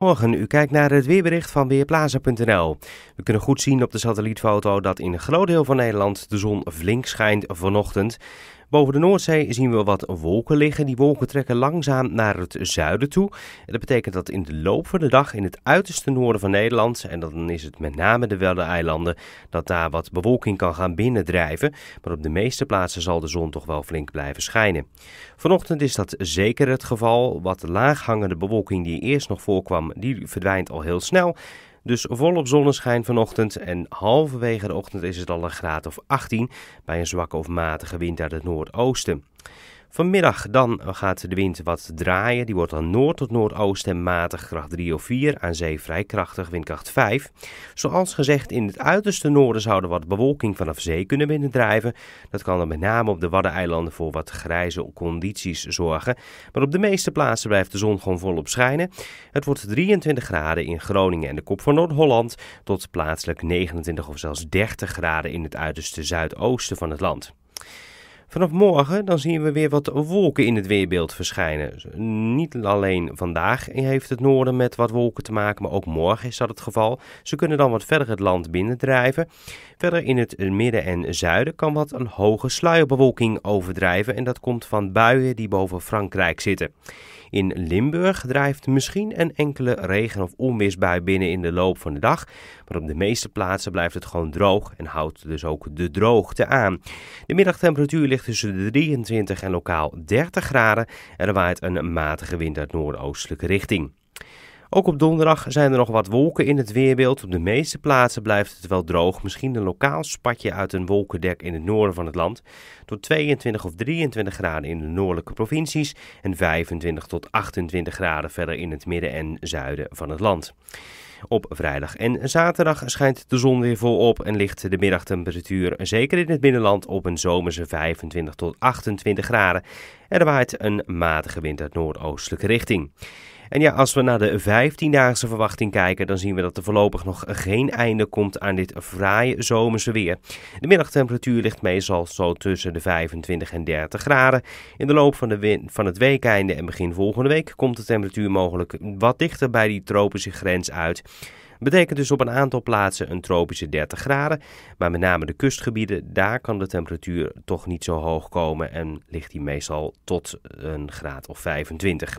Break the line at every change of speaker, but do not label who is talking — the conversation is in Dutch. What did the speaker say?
Morgen, u kijkt naar het weerbericht van Weerplaza.nl. We kunnen goed zien op de satellietfoto dat in een groot deel van Nederland de zon flink schijnt vanochtend. Boven de Noordzee zien we wat wolken liggen. Die wolken trekken langzaam naar het zuiden toe. dat betekent dat in de loop van de dag in het uiterste noorden van Nederland, en dan is het met name de Waddeneilanden, dat daar wat bewolking kan gaan binnendrijven. Maar op de meeste plaatsen zal de zon toch wel flink blijven schijnen. Vanochtend is dat zeker het geval. Wat laaghangende bewolking die eerst nog voorkwam, die verdwijnt al heel snel. Dus volop zonneschijn vanochtend en halverwege de ochtend is het al een graad of 18 bij een zwakke of matige wind uit het noordoosten. Vanmiddag dan gaat de wind wat draaien. Die wordt dan noord tot noordoosten matig kracht 3 of 4. Aan zee vrij krachtig windkracht 5. Zoals gezegd in het uiterste noorden zouden wat bewolking vanaf zee kunnen binnendrijven. Dat kan dan met name op de Waddeneilanden voor wat grijze condities zorgen. Maar op de meeste plaatsen blijft de zon gewoon volop schijnen. Het wordt 23 graden in Groningen en de kop van Noord-Holland tot plaatselijk 29 of zelfs 30 graden in het uiterste zuidoosten van het land. Vanaf morgen dan zien we weer wat wolken in het weerbeeld verschijnen. Dus, eh, niet alleen vandaag heeft het noorden met wat wolken te maken, maar ook morgen is dat het geval. Ze kunnen dan wat verder het land binnendrijven. Verder in het eh, midden en zuiden kan wat een hoge sluierbewolking overdrijven en dat komt van buien die boven Frankrijk zitten. In Limburg drijft misschien een enkele regen- of onweersbui binnen in de loop van de dag. Maar op de meeste plaatsen blijft het gewoon droog en houdt dus ook de droogte aan. De middagtemperatuur ligt tussen de 23 en lokaal 30 graden en er waait een matige wind uit noordoostelijke richting. Ook op donderdag zijn er nog wat wolken in het weerbeeld. Op de meeste plaatsen blijft het wel droog. Misschien een lokaal spatje uit een wolkendek in het noorden van het land. Tot 22 of 23 graden in de noordelijke provincies. En 25 tot 28 graden verder in het midden en zuiden van het land. Op vrijdag en zaterdag schijnt de zon weer volop en ligt de middagtemperatuur zeker in het binnenland op een zomerse 25 tot 28 graden. Er waait een matige wind uit noordoostelijke richting. En ja, als we naar de 15-daagse verwachting kijken, dan zien we dat er voorlopig nog geen einde komt aan dit fraaie zomerse weer. De middagtemperatuur ligt meestal zo tussen de 25 en 30 graden. In de loop van, de het weekeinde en begin volgende week komt de temperatuur mogelijk wat dichter bij die tropische grens uit. Betekent dus op een aantal plaatsen een tropische 30 graden. Maar met name de kustgebieden, daar kan de temperatuur toch niet zo hoog komen en ligt die meestal tot een graad of 25.